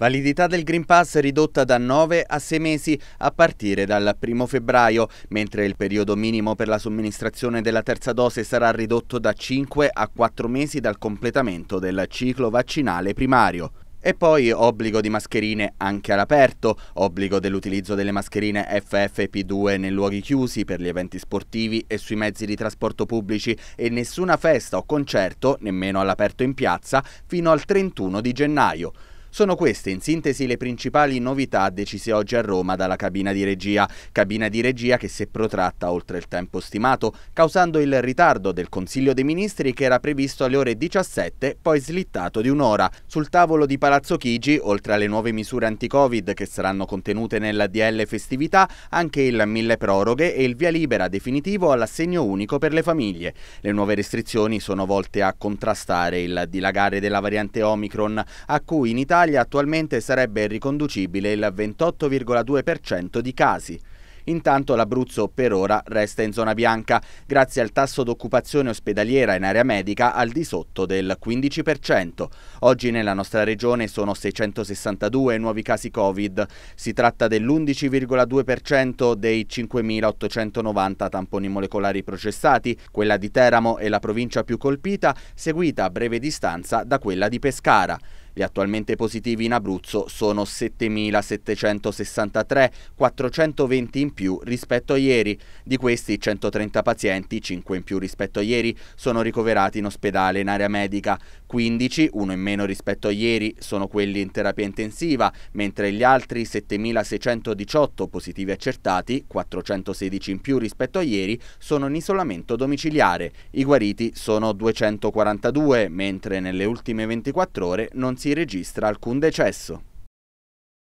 Validità del Green Pass ridotta da 9 a 6 mesi a partire dal 1 febbraio, mentre il periodo minimo per la somministrazione della terza dose sarà ridotto da 5 a 4 mesi dal completamento del ciclo vaccinale primario. E poi obbligo di mascherine anche all'aperto, obbligo dell'utilizzo delle mascherine FFP2 nei luoghi chiusi per gli eventi sportivi e sui mezzi di trasporto pubblici e nessuna festa o concerto, nemmeno all'aperto in piazza, fino al 31 di gennaio. Sono queste in sintesi le principali novità decise oggi a Roma dalla cabina di regia, cabina di regia che si è protratta oltre il tempo stimato, causando il ritardo del Consiglio dei Ministri che era previsto alle ore 17, poi slittato di un'ora. Sul tavolo di Palazzo Chigi, oltre alle nuove misure anti-Covid che saranno contenute nella DL festività, anche il mille proroghe e il via libera definitivo all'assegno unico per le famiglie. Le nuove restrizioni sono volte a contrastare il dilagare della variante Omicron, a cui in Italia Italia attualmente sarebbe riconducibile il 28,2% di casi. Intanto l'Abruzzo per ora resta in zona bianca, grazie al tasso d'occupazione ospedaliera in area medica al di sotto del 15%. Oggi nella nostra regione sono 662 nuovi casi Covid. Si tratta dell'11,2% dei 5.890 tamponi molecolari processati. Quella di Teramo è la provincia più colpita, seguita a breve distanza da quella di Pescara. Gli attualmente positivi in Abruzzo sono 7.763, 420 in più rispetto a ieri. Di questi 130 pazienti, 5 in più rispetto a ieri, sono ricoverati in ospedale in area medica. 15, uno in meno rispetto a ieri, sono quelli in terapia intensiva, mentre gli altri 7.618 positivi accertati, 416 in più rispetto a ieri, sono in isolamento domiciliare. I guariti sono 242, mentre nelle ultime 24 ore non si registra alcun decesso.